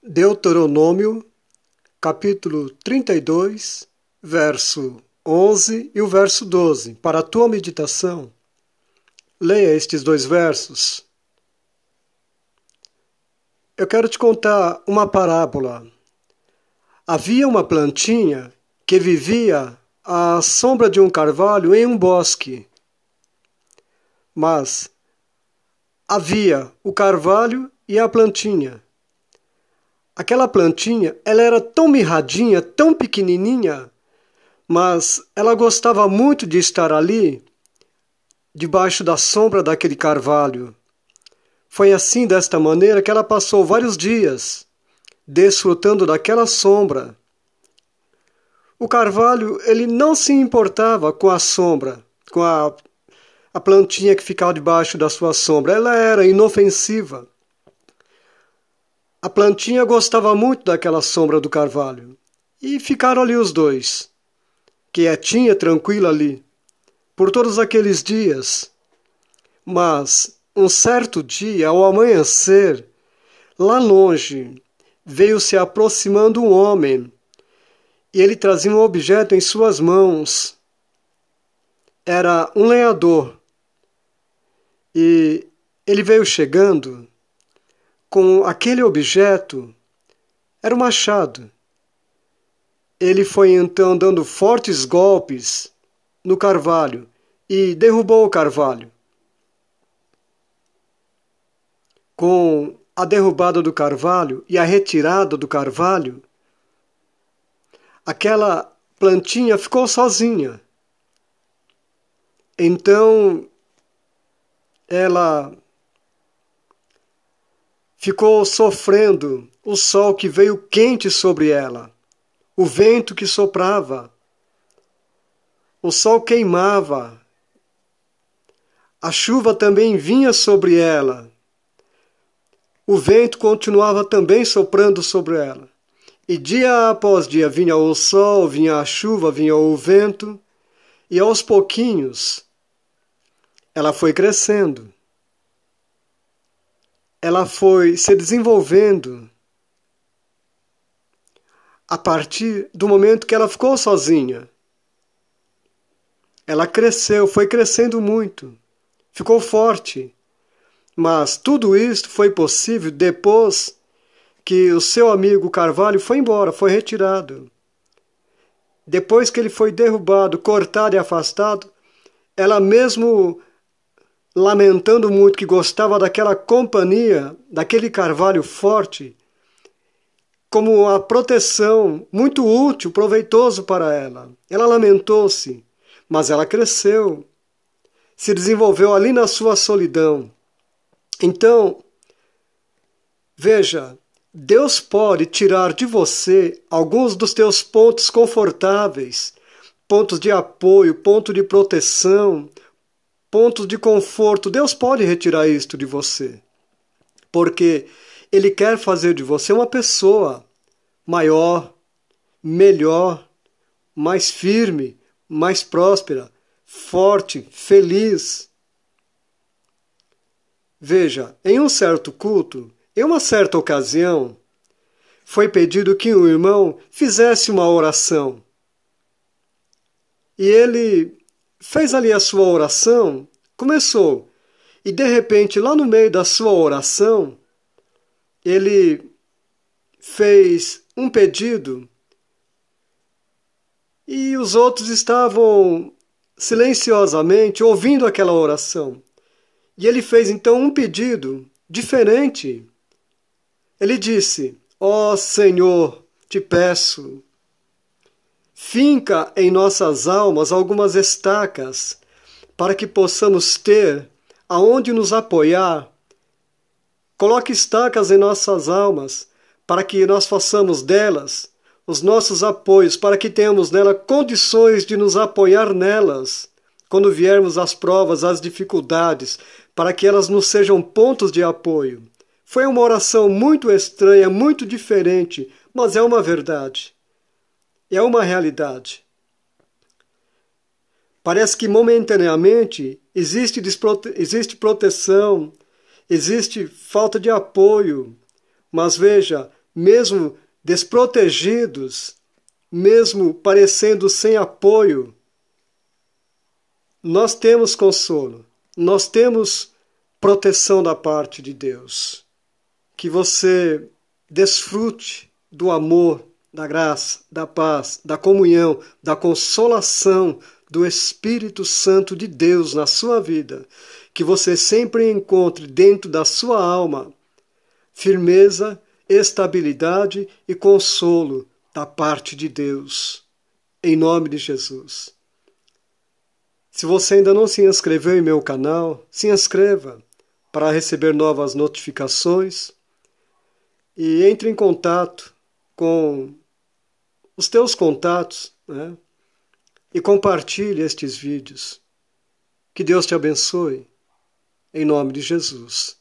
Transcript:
Deuteronômio, capítulo 32, verso 11 e o verso 12. Para a tua meditação, leia estes dois versos. Eu quero te contar uma parábola. Havia uma plantinha que vivia à sombra de um carvalho em um bosque. Mas havia o carvalho e a plantinha. Aquela plantinha, ela era tão mirradinha, tão pequenininha, mas ela gostava muito de estar ali, debaixo da sombra daquele carvalho. Foi assim, desta maneira, que ela passou vários dias, desfrutando daquela sombra. O carvalho, ele não se importava com a sombra, com a, a plantinha que ficava debaixo da sua sombra. Ela era inofensiva. A plantinha gostava muito daquela sombra do carvalho e ficaram ali os dois, quietinha, tranquila ali, por todos aqueles dias. Mas um certo dia, ao amanhecer, lá longe, veio se aproximando um homem e ele trazia um objeto em suas mãos. Era um lenhador e ele veio chegando com aquele objeto era o machado. Ele foi então dando fortes golpes no carvalho e derrubou o carvalho. Com a derrubada do carvalho e a retirada do carvalho, aquela plantinha ficou sozinha. Então ela ficou sofrendo o sol que veio quente sobre ela, o vento que soprava. O sol queimava, a chuva também vinha sobre ela. O vento continuava também soprando sobre ela. E dia após dia vinha o sol, vinha a chuva, vinha o vento, e aos pouquinhos ela foi crescendo ela foi se desenvolvendo a partir do momento que ela ficou sozinha. Ela cresceu, foi crescendo muito, ficou forte. Mas tudo isso foi possível depois que o seu amigo Carvalho foi embora, foi retirado. Depois que ele foi derrubado, cortado e afastado, ela mesmo lamentando muito que gostava daquela companhia, daquele carvalho forte, como uma proteção muito útil, proveitoso para ela. Ela lamentou-se, mas ela cresceu, se desenvolveu ali na sua solidão. Então, veja, Deus pode tirar de você alguns dos teus pontos confortáveis, pontos de apoio, ponto de proteção, pontos de conforto. Deus pode retirar isto de você, porque Ele quer fazer de você uma pessoa maior, melhor, mais firme, mais próspera, forte, feliz. Veja, em um certo culto, em uma certa ocasião, foi pedido que um irmão fizesse uma oração. E ele fez ali a sua oração, começou, e de repente, lá no meio da sua oração, ele fez um pedido e os outros estavam silenciosamente ouvindo aquela oração. E ele fez então um pedido diferente. Ele disse: Ó oh, Senhor, te peço, finca em nossas almas algumas estacas para que possamos ter aonde nos apoiar. Coloque estacas em nossas almas para que nós façamos delas os nossos apoios, para que tenhamos nela condições de nos apoiar nelas quando viermos às provas, às dificuldades, para que elas nos sejam pontos de apoio. Foi uma oração muito estranha, muito diferente, mas é uma verdade é uma realidade. Parece que momentaneamente existe, desprote... existe proteção, existe falta de apoio, mas veja, mesmo desprotegidos, mesmo parecendo sem apoio, nós temos consolo, nós temos proteção da parte de Deus. Que você desfrute do amor da graça, da paz, da comunhão, da consolação do Espírito Santo de Deus na sua vida, que você sempre encontre dentro da sua alma firmeza, estabilidade e consolo da parte de Deus. Em nome de Jesus. Se você ainda não se inscreveu em meu canal, se inscreva para receber novas notificações e entre em contato com os teus contatos né? e compartilhe estes vídeos. Que Deus te abençoe. Em nome de Jesus.